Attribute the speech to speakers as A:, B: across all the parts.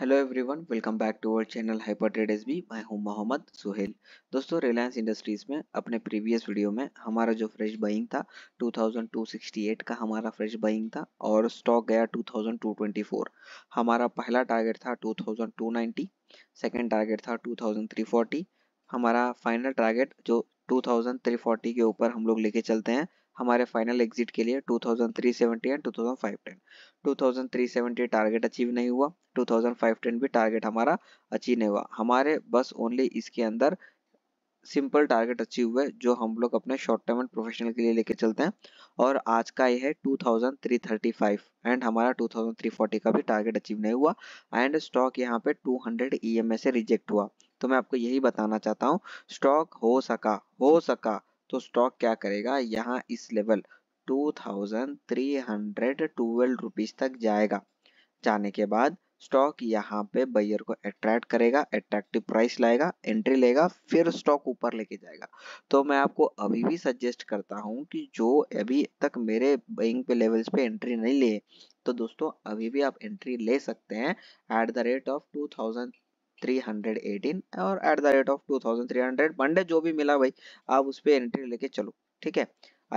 A: hello everyone welcome back to our channel hyper trade S B मैं हूँ मोहम्मद सुहेल दोस्तों Reliance industries में अपने प्रीवियस वीडियो में हमारा जो फ्रेश बाइंग था 2268 का हमारा फ्रेश बाइंग था और स्टॉक गया 2224 हमारा पहला टारगेट था 2290 सेकंड टारगेट था 2340 हमारा फाइनल टारगेट जो 2340 के ऊपर हम लोग लेके चलते हैं हमारे फाइनल एग्जिट के लिए 2370 एंड 2510 2370 टारगेट अचीव नहीं हुआ 2510 भी टारगेट हमारा अचीव नहीं हुआ हमारे बस ओनली इसके अंदर सिंपल टारगेट अचीव हुए जो हम लोग अपने शॉर्ट टर्म एंड प्रोफेशनल के लिए लेके चलते हैं और आज का ये है 2335 एंड हमारा 2340 का भी टारगेट अचीव नहीं हुआ एंड स्टॉक यहाँ पे 200 हंड्रेड e से रिजेक्ट हुआ तो मैं आपको यही बताना चाहता हूँ स्टॉक हो सका हो सका तो स्टॉक क्या करेगा यहाँ इस level two thousand three hundred twelve rupees तक जाएगा जाने के बाद स्टॉक यहाँ पे बायर को अट्रैक्ट करेगा अट्रैक्टिव प्राइस लाएगा एंट्री लेगा फिर स्टॉक ऊपर लेके जाएगा तो मैं आपको अभी भी सजेस्ट करता हूँ कि जो अभी तक मेरे बाइंग पे लेवल्स पे एंट्री नहीं लिए तो दोस्तों अभी भी आप एंट्री ले सकते हैं at the rate of two thousand 318 और at the rate of 2300 Monday जो भी मिला भाई आप उस पर एंट्री लेके चलो ठीक है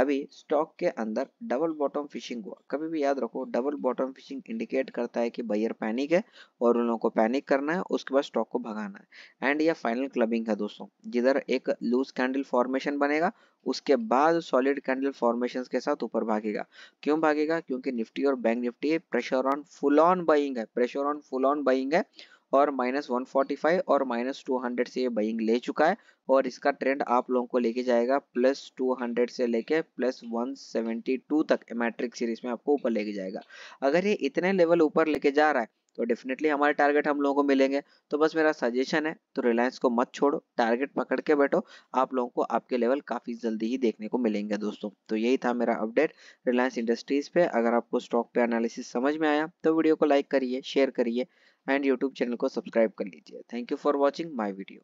A: अभी स्टॉक के अंदर डबल बॉटम फिशिंग हुआ कभी भी याद रखो डबल बॉटम फिशिंग इंडिकेट करता है कि बायर पैनिक है और उन लोगों को पैनिक करना है उसके बाद स्टॉक को भगाना है एंड यह फाइनल क्लबिंग है दोस्तों जिधर एक लूज कैंडल फॉर्मेशन बनेगा उसके बाद सॉलिड कैंडल फॉर्मेशन के साथ ऊपर भागेगा क्यों भागेगा क्योंकि निफ्टी और bank Nifty pressure on full on buying है pressure on full on buying है और माइनस वन और माइनस टू से ये बाइंग ले चुका है और इसका ट्रेंड आप लोगों को लेके जाएगा प्लस टू से लेके प्लस 172 तक मैट्रिक सीरीज में आपको ऊपर लेके जाएगा अगर ये इतने लेवल ऊपर लेके जा रहा है तो डेफिनेटली हमारे टारगेट हम लोगों को मिलेंगे तो बस मेरा सजेशन है तो रिलायंस को मत छोड़ो टारगेट पकड़ के बैठो आप लोगों को आपके लेवल काफ़ी जल्दी ही देखने को मिलेंगे दोस्तों तो यही था मेरा अपडेट रिलायंस इंडस्ट्रीज़ पे अगर आपको स्टॉक पे एनालिसिस समझ में आया तो वीडियो को लाइक करिए शेयर करिए एंड यूट्यूब चैनल को सब्सक्राइब कर लीजिए thank you for watching my video